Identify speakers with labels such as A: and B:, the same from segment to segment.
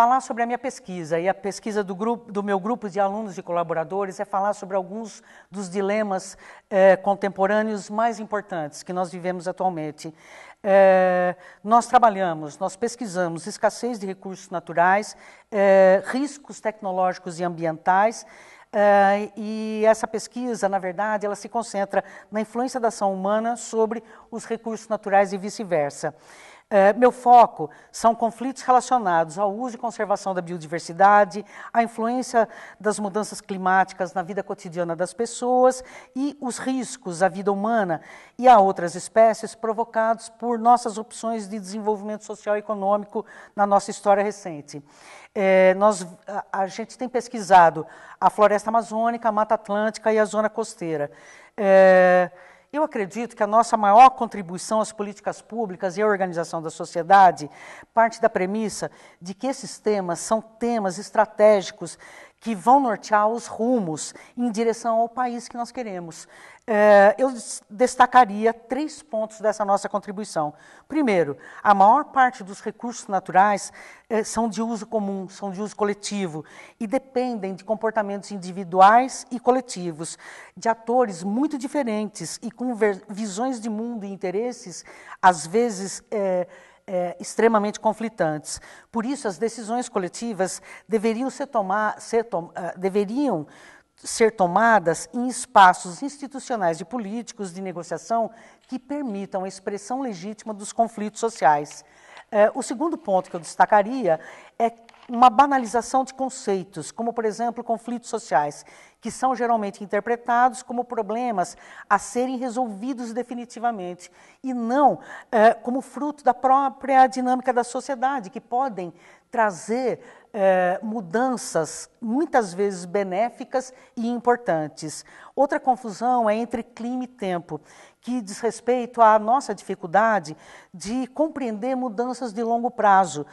A: falar sobre a minha pesquisa e a pesquisa do, grupo, do meu grupo de alunos e colaboradores é falar sobre alguns dos dilemas eh, contemporâneos mais importantes que nós vivemos atualmente. Eh, nós trabalhamos, nós pesquisamos escassez de recursos naturais, eh, riscos tecnológicos e ambientais, e essa pesquisa, na verdade, ela se concentra na influência da ação humana sobre os recursos naturais e vice-versa. É, meu foco são conflitos relacionados ao uso e conservação da biodiversidade, à influência das mudanças climáticas na vida cotidiana das pessoas e os riscos à vida humana e a outras espécies provocados por nossas opções de desenvolvimento social e econômico na nossa história recente. É, nós, a, a, gente tem pesquisado a floresta amazônica, a Mata Atlântica e a zona costeira. É, eu acredito que a nossa maior contribuição às políticas públicas e à organização da sociedade parte da premissa de que esses temas são temas estratégicos que vão nortear os rumos em direção ao país que nós queremos. É, eu destacaria três pontos dessa nossa contribuição. Primeiro, a maior parte dos recursos naturais é, são de uso comum, são de uso coletivo e dependem de comportamentos individuais e coletivos, de atores muito diferentes e com visões de mundo e interesses, às vezes. É, é, extremamente conflitantes. Por isso, as decisões coletivas deveriam ser, tomar, ser uh, deveriam ser tomadas em espaços institucionais de políticos de negociação que permitam a expressão legítima dos conflitos sociais. É, o segundo ponto que eu destacaria é uma banalização de conceitos, como, por exemplo, conflitos sociais, que são geralmente interpretados como problemas a serem resolvidos definitivamente, e não é, como fruto da própria dinâmica da sociedade, que podem trazer é, mudanças muitas vezes benéficas e importantes. Outra confusão é entre clima e tempo, que diz respeito à nossa dificuldade de compreender mudanças de longo prazo,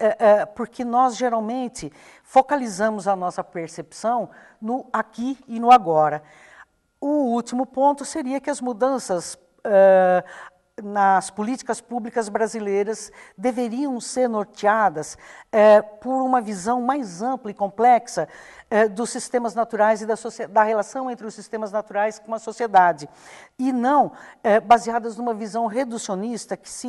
A: é, é, porque nós geralmente focalizamos a nossa percepção no aqui e no agora. O último ponto seria que as mudanças Uh, nas políticas públicas brasileiras deveriam ser norteadas eh, por uma visão mais ampla e complexa eh, dos sistemas naturais e da, da, relação entre os sistemas naturais com a sociedade, e não eh, baseadas numa visão reducionista que, se,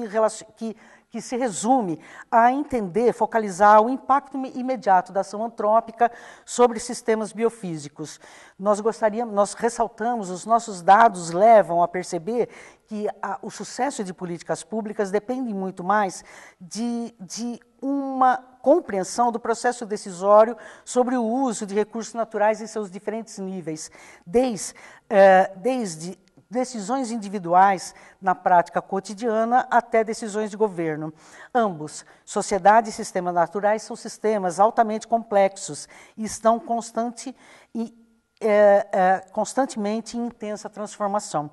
A: que, que se resume a entender, focalizar o impacto imediato da ação antrópica sobre sistemas biofísicos. Nós gostaríamos, nós ressaltamos, os nossos dados levam a perceber que a, o sucesso de políticas públicas depende muito mais de, de uma compreensão do processo decisório sobre o uso de recursos naturais em seus diferentes níveis, desde, eh, desde decisões individuais na prática cotidiana até decisões de governo. Ambos, sociedade e sistemas naturais, são sistemas altamente complexos e estão constante e, é, é, constantemente em intensa transformação.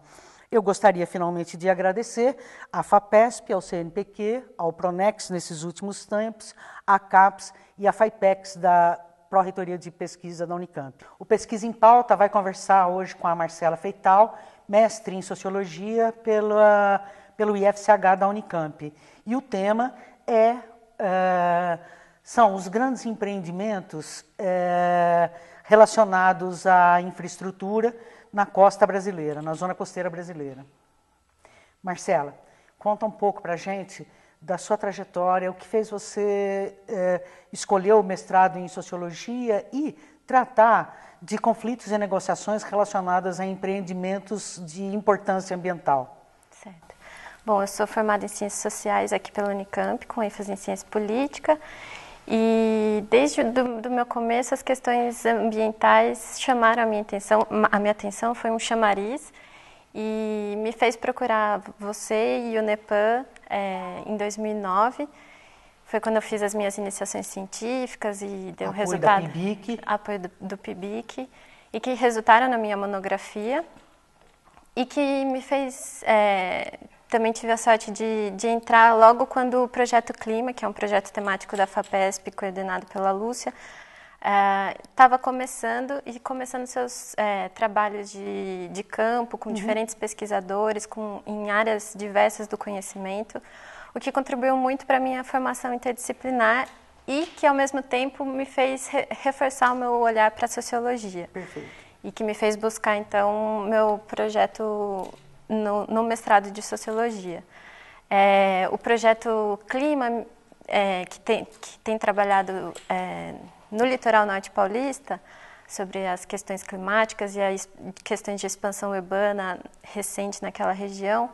A: Eu gostaria finalmente de agradecer à FAPESP, ao CNPq, ao Pronex nesses últimos tempos, à CAPES e à FAIPEX da Pró-Reitoria de Pesquisa da Unicamp. O Pesquisa em Pauta vai conversar hoje com a Marcela Feital, mestre em sociologia pela, pelo IFCH da Unicamp. E o tema é, é são os grandes empreendimentos é, relacionados à infraestrutura na costa brasileira, na zona costeira brasileira. Marcela, conta um pouco para a gente da sua trajetória, o que fez você é, escolher o mestrado em sociologia e tratar de conflitos e negociações relacionadas a empreendimentos de importância ambiental.
B: Certo. Bom, eu sou formada em Ciências Sociais aqui pela Unicamp, com ênfase em Ciência Política. E desde do, meu começo as questões ambientais chamaram a minha atenção, a minha atenção foi um chamariz e me fez procurar você e o Nepan é, em 2009 foi quando eu fiz as minhas iniciações científicas e deu apoio resultado. Apoio do PIBIC. Apoio do, do PIBIC. E que resultaram na minha monografia. E que me fez... É, também tive a sorte de, de entrar logo quando o Projeto Clima, que é um projeto temático da FAPESP, coordenado pela Lúcia, estava é, começando e começando seus é, trabalhos de, de campo com uhum. diferentes pesquisadores, com, em áreas diversas do conhecimento, o que contribuiu muito para a minha formação interdisciplinar e que, ao mesmo tempo, me fez re reforçar o meu olhar para a sociologia. Perfeito. E que me fez buscar, então, meu projeto no, no mestrado de sociologia. É, o projeto Clima, é, que, tem, que tem trabalhado é, no litoral norte paulista, sobre as questões climáticas e as questões de expansão urbana recente naquela região,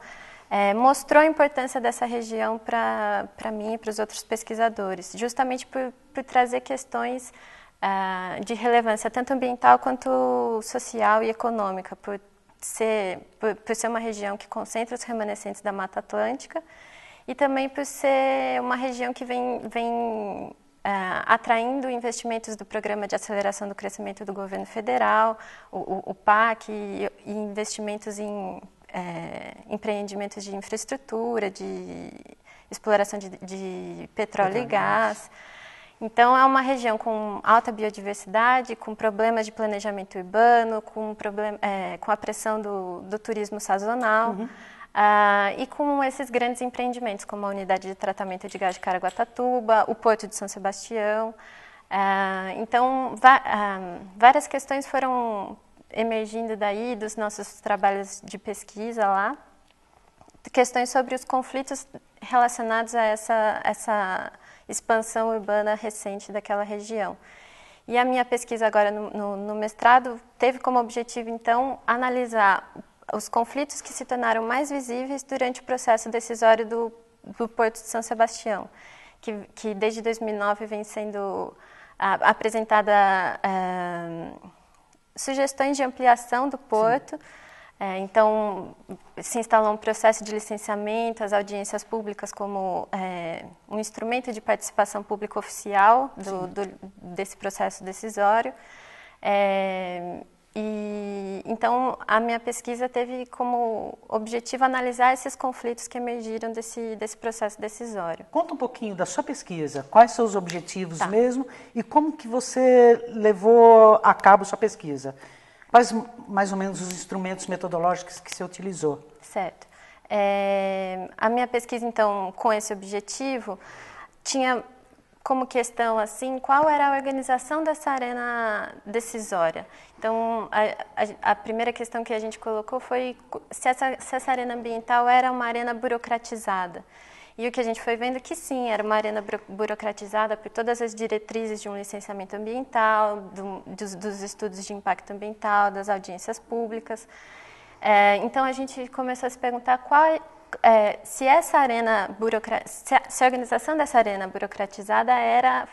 B: é, mostrou a importância dessa região para mim e para os outros pesquisadores, justamente por, por trazer questões é, de relevância tanto ambiental quanto social e econômica, por ser, por, por ser uma região que concentra os remanescentes da Mata Atlântica e também por ser uma região que vem, vem Uh, atraindo investimentos do Programa de Aceleração do Crescimento do Governo Federal, o, o, o PAC, e, e investimentos em é, empreendimentos de infraestrutura, de exploração de, de petróleo, petróleo e gás. Então, é uma região com alta biodiversidade, com problemas de planejamento urbano, com, problem, é, com a pressão do, do turismo sazonal. Uhum. Uh, e com esses grandes empreendimentos, como a unidade de tratamento de gás de Caraguatatuba, o Porto de São Sebastião. Uh, então, uh, várias questões foram emergindo daí dos nossos trabalhos de pesquisa lá, questões sobre os conflitos relacionados a essa, essa expansão urbana recente daquela região. E a minha pesquisa agora no, no, no mestrado teve como objetivo, então, analisar os conflitos que se tornaram mais visíveis durante o processo decisório do, do Porto de São Sebastião, que, que desde 2009 vem sendo a, ah, apresentada eh, sugestões de ampliação do porto. É, então, se instalou um processo de licenciamento, as audiências públicas como é, um instrumento de participação pública oficial do, do, desse processo decisório. É, e, então, a minha pesquisa teve como objetivo analisar esses conflitos que emergiram desse, desse processo
A: decisório. Conta um pouquinho da sua pesquisa, quais são os objetivos tá. mesmo e como que você levou a cabo sua pesquisa. Quais mais ou menos os instrumentos metodológicos que você utilizou?
B: Certo. É, a minha pesquisa, então, com esse objetivo, tinha como questão assim qual era a organização dessa arena decisória. Então, a, a, a primeira questão que a gente colocou foi se essa, se essa arena ambiental era uma arena burocratizada. E o que a gente foi vendo é que sim, era uma arena burocratizada por todas as diretrizes de um licenciamento ambiental, do, dos, dos, estudos de impacto ambiental, das audiências públicas. É, então a gente começou a se perguntar qual, é, é, se essa arena se, a, se a organização dessa arena burocratizada era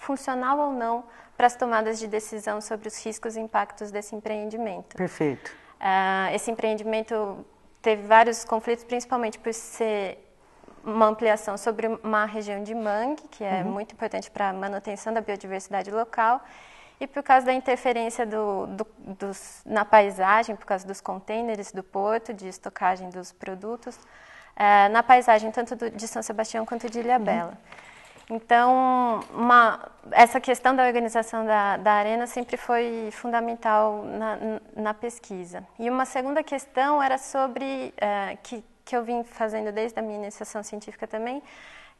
B: funcional ou não para as tomadas de decisão sobre os riscos e impactos desse empreendimento. Perfeito. Uh, esse empreendimento teve vários conflitos, principalmente por ser uma ampliação sobre uma região de mangue, que é uhum. muito importante para a manutenção da biodiversidade local, e por causa da interferência do, do, dos, na paisagem, por causa dos contêineres do porto, de estocagem dos produtos, é, na paisagem tanto do, de São Sebastião quanto de Ilha Bela. Uhum. Então, uma, essa questão da organização da, da arena sempre foi fundamental na, na, pesquisa. E uma segunda questão era sobre, é, que, que eu vim fazendo desde a minha iniciação científica também,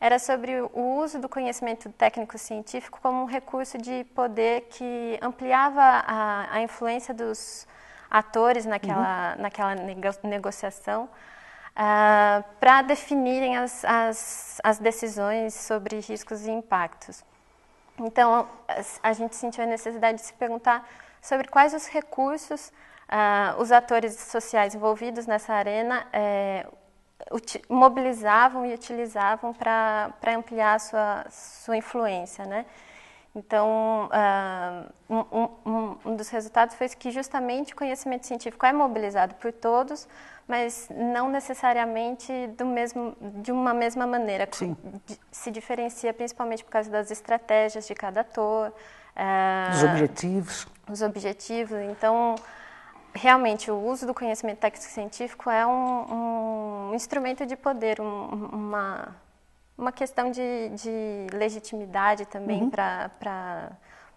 B: era sobre o uso do conhecimento técnico-científico como um recurso de poder que ampliava a, a influência dos atores naquela, uhum. naquela negociação, uh, ah, para definirem as, as, as decisões sobre riscos e impactos. Então, a gente sentiu a necessidade de se perguntar sobre quais os recursos uh, os atores sociais envolvidos nessa arena eh, mobilizavam e utilizavam para ampliar a sua, sua influência. Né? Então, ah, um, um, um, dos resultados foi que justamente o conhecimento científico é mobilizado por todos, mas não necessariamente do mesmo, de uma mesma maneira. Sim. Se diferencia principalmente por causa das estratégias de cada ator. Ah, Os
A: objetivos.
B: Os objetivos. Então, realmente, o uso do conhecimento técnico científico é um, um instrumento de poder, uma uma questão de, de legitimidade também uhum. para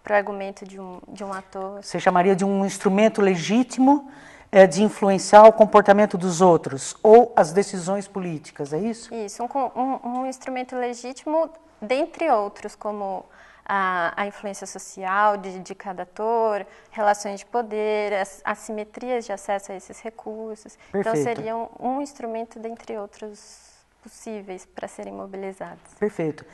B: o argumento de um, de um ator.
A: Você chamaria de um instrumento legítimo é, de influenciar o comportamento dos outros ou as decisões políticas, é isso?
B: Isso, um, um, um instrumento legítimo, dentre outros, como a, a influência social de, de, cada ator, relações de poder, as assimetrias de acesso a esses recursos. Então, Perfeito. Então, seria um, um instrumento, dentre outros possíveis para serem mobilizados.
A: Perfeito.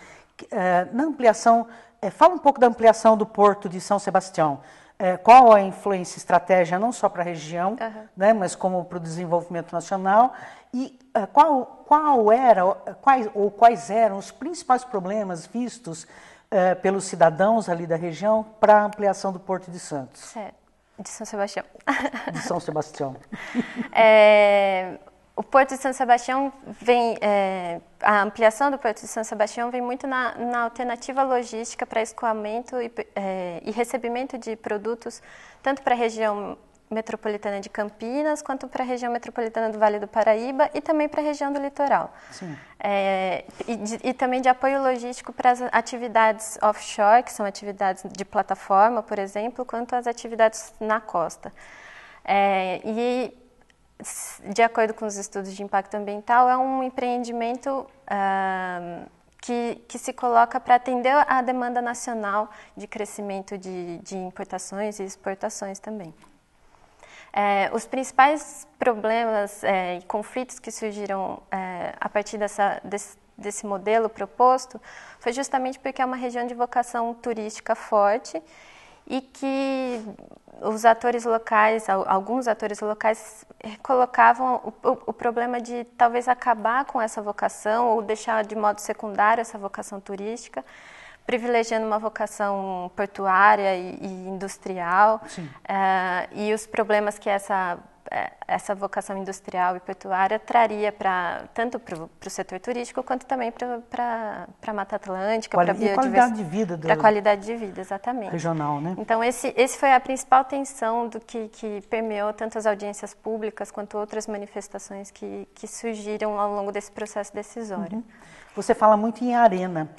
A: Eh, na ampliação, eh, fala um pouco da ampliação do porto de São Sebastião. Eh, qual a influência estratégia não só para a região, uhum. né, mas como para o desenvolvimento nacional e qual, qual era, quais ou quais eram os principais problemas vistos pelos cidadãos ali da região para a ampliação do Porto de Santos?
B: É, de São Sebastião.
A: De São Sebastião.
B: é, o Porto de São Sebastião vem é, a ampliação do Porto de São Sebastião vem muito na, na alternativa logística para escoamento e, é, e, recebimento de produtos tanto para a região metropolitana de Campinas quanto para a região metropolitana do Vale do Paraíba e também para a região do litoral é, e, de, e também de apoio logístico para as atividades offshore que são atividades de plataforma por exemplo quanto às atividades na costa é, e de acordo com os estudos de impacto ambiental, é um empreendimento uh, que, que, se coloca para atender à demanda nacional de crescimento de, de importações e exportações também. É, os principais problemas é, e conflitos que surgiram é, a partir dessa, desse, desse modelo proposto foi justamente porque é uma região de vocação turística forte e que os atores locais, alguns atores locais, eh, colocavam o, o, problema de talvez acabar com essa vocação ou deixar de modo secundário essa vocação turística privilegiando uma vocação portuária e, e industrial, uh, e os problemas que essa eh, essa vocação industrial e portuária traria para tanto para o setor turístico quanto também para a Mata Atlântica, para a qualidade de
A: vida para qualidade
B: de vida exatamente regional, né? Então esse esse foi a principal tensão do que, que permeou tanto as audiências públicas quanto outras manifestações que que surgiram ao longo desse processo decisório.
A: Uhum. Você fala muito em arena.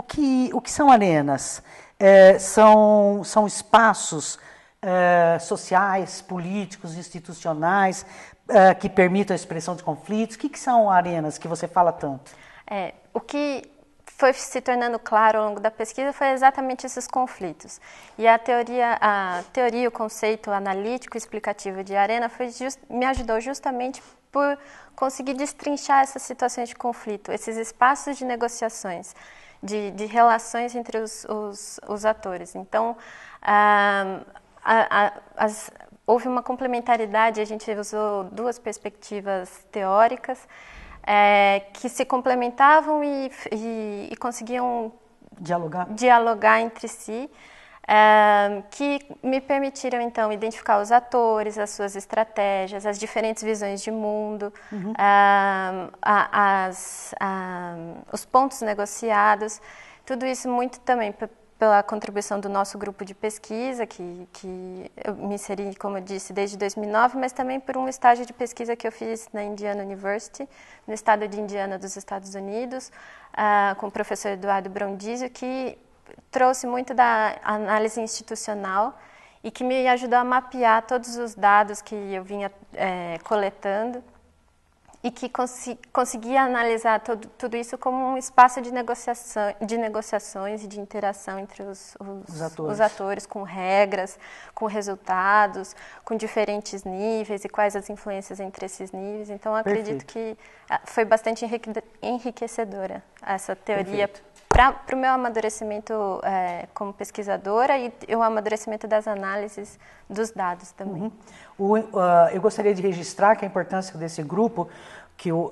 A: O que, o que são arenas? É, são, são espaços é, sociais, políticos, institucionais é, que permitam a expressão de conflitos. O que, que são arenas que você fala tanto?
B: É, o que foi se tornando claro ao longo da pesquisa foi exatamente esses conflitos. E a teoria, a teoria, o conceito analítico explicativo de Arena foi just, me ajudou justamente por conseguir destrinchar essas situações de conflito, esses espaços de negociações de, de relações entre os, os, os atores. Então, ah, a, a, as, houve uma complementaridade, a gente usou duas perspectivas teóricas é, que se complementavam e, e, e conseguiam dialogar. dialogar entre si que me permitiram então identificar os atores, as suas estratégias, as diferentes visões de mundo, uhum. uh, as, uh, os pontos negociados, tudo isso muito também pela contribuição do nosso grupo de pesquisa, que, que eu me inseri, como eu disse, desde 2009, mas também por um estágio de pesquisa que eu fiz na Indiana University, no estado de Indiana dos Estados Unidos, com o professor Eduardo Brondizio, que trouxe muito da análise institucional e que me ajudou a mapear todos os dados que eu vinha é, coletando e que cons conseguia analisar todo, tudo isso como um espaço de, negociação, de negociações e de interação entre os, os, os, atores. os, atores. com regras, com resultados, com diferentes níveis e quais as influências entre esses níveis. Então, acredito Perfeito. que ah, foi bastante enriquecedora essa teoria Perfeito para o meu amadurecimento é, como pesquisadora e, o amadurecimento das análises dos dados também.
A: Uhum. O, uh, eu gostaria de registrar que a importância desse grupo, que uh, uh,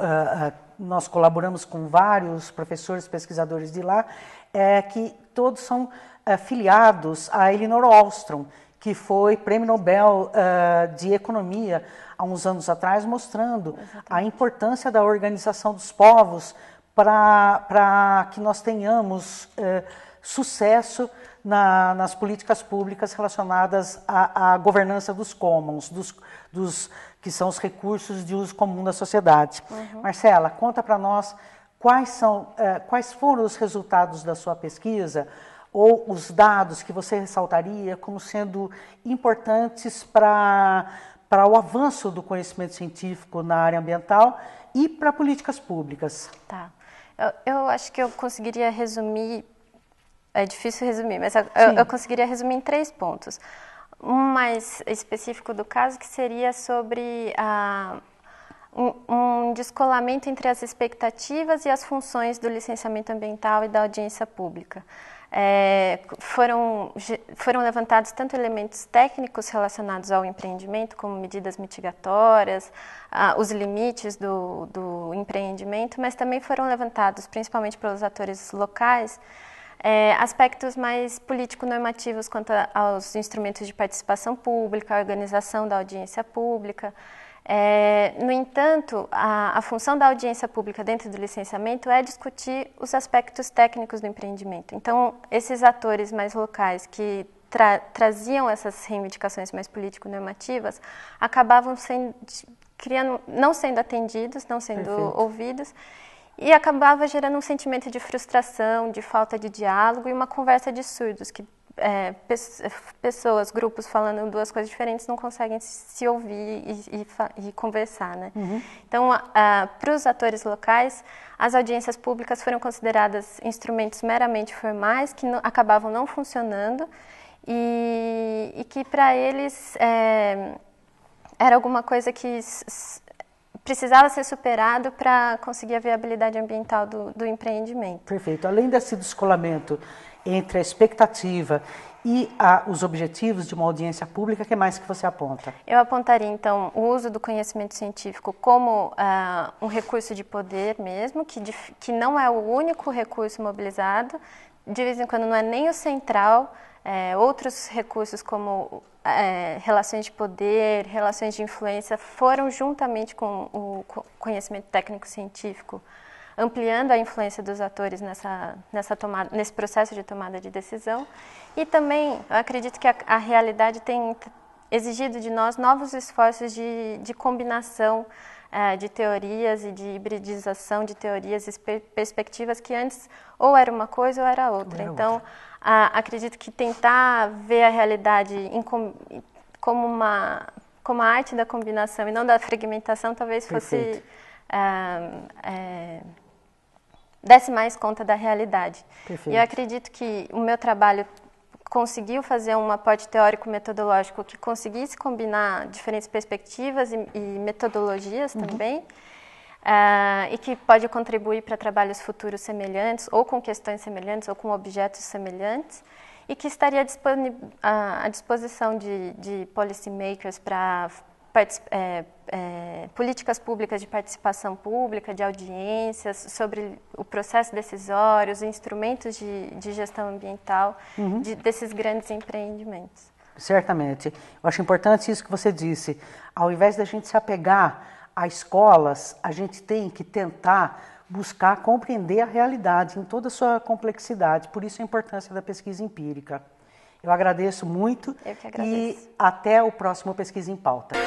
A: nós colaboramos com vários professores pesquisadores de lá, é que todos são filiados a Elinor Ostrom, que foi prêmio Nobel uh, de Economia há uns anos atrás, mostrando Exatamente. a importância da organização dos povos para que nós tenhamos eh, sucesso na, nas políticas públicas relacionadas à, à governança dos commons, dos, dos, que são os recursos de uso comum da sociedade. Uhum. Marcela, conta para nós quais, são, eh, quais foram os resultados da sua pesquisa ou os dados que você ressaltaria como sendo importantes para para o avanço do conhecimento científico na área ambiental e para políticas públicas. Tá.
B: Eu, eu acho que eu
A: conseguiria
B: resumir. É difícil resumir, mas eu, eu, conseguiria resumir em três pontos. Um mais específico do caso, que seria sobre ah, Um, um, descolamento entre as expectativas e as funções do licenciamento ambiental e da audiência pública. É, foram, foram levantados tanto elementos técnicos relacionados ao empreendimento, como medidas mitigatórias, os limites do, do empreendimento, mas também foram levantados, principalmente pelos atores locais, é, aspectos mais político-normativos quanto a, aos instrumentos de participação pública, a organização da audiência pública. É, no entanto, a, a função da audiência pública dentro do licenciamento é discutir os aspectos técnicos do empreendimento. Então, esses atores mais locais que Tra traziam essas reivindicações mais político-normativas acabavam sendo, criando, não sendo atendidos, não sendo Perfeito. ouvidos, e acabava gerando um sentimento de frustração, de falta de diálogo e uma conversa de surdos, que é, pessoas, grupos falando duas coisas diferentes não conseguem se ouvir e, e, e conversar, né? Uhum. Então, para os atores locais, as audiências públicas foram consideradas instrumentos meramente formais que não, acabavam não funcionando e, e que para eles é, era alguma coisa que precisava ser superado para conseguir a viabilidade ambiental do, do empreendimento.
A: Perfeito. Além desse descolamento entre a expectativa e a, os objetivos de uma audiência pública, que mais que você aponta?
B: Eu apontaria, então, o uso do conhecimento científico como ah, um recurso de poder mesmo, que, que não é o único recurso mobilizado, de vez em quando não é nem o central, é, outros recursos como é, relações de poder, relações de influência foram juntamente com o conhecimento técnico-científico, ampliando a influência dos atores nessa, nessa tomada, nesse processo de tomada de decisão. E também, eu acredito que a, a realidade tem exigido de nós novos esforços de, de combinação é, de teorias e de hibridização de teorias e perspectivas que antes ou era uma coisa ou era outra. era então, outra ah, acredito que tentar ver a realidade em, como uma como a arte da combinação e não da fragmentação talvez fosse ah, é, desse mais conta da realidade. E eu acredito que o meu trabalho conseguiu fazer um aporte teórico-metodológico que conseguisse combinar diferentes perspectivas e, e metodologias uhum. também. Uh, e que pode contribuir para trabalhos futuros semelhantes, ou com questões semelhantes, ou com objetos semelhantes, e que estaria ah, à disposição de, de policymakers para é, é, políticas públicas de participação pública, de audiências, sobre o processo decisório, os instrumentos de, de gestão ambiental uhum. de, desses grandes empreendimentos.
A: Certamente. Eu acho importante isso que você disse. Ao invés da gente se apegar a escolas, a gente tem que tentar buscar compreender a realidade em toda a sua complexidade. Por isso a importância da pesquisa empírica. Eu agradeço muito Eu que agradeço. e até o próximo Pesquisa em Pauta.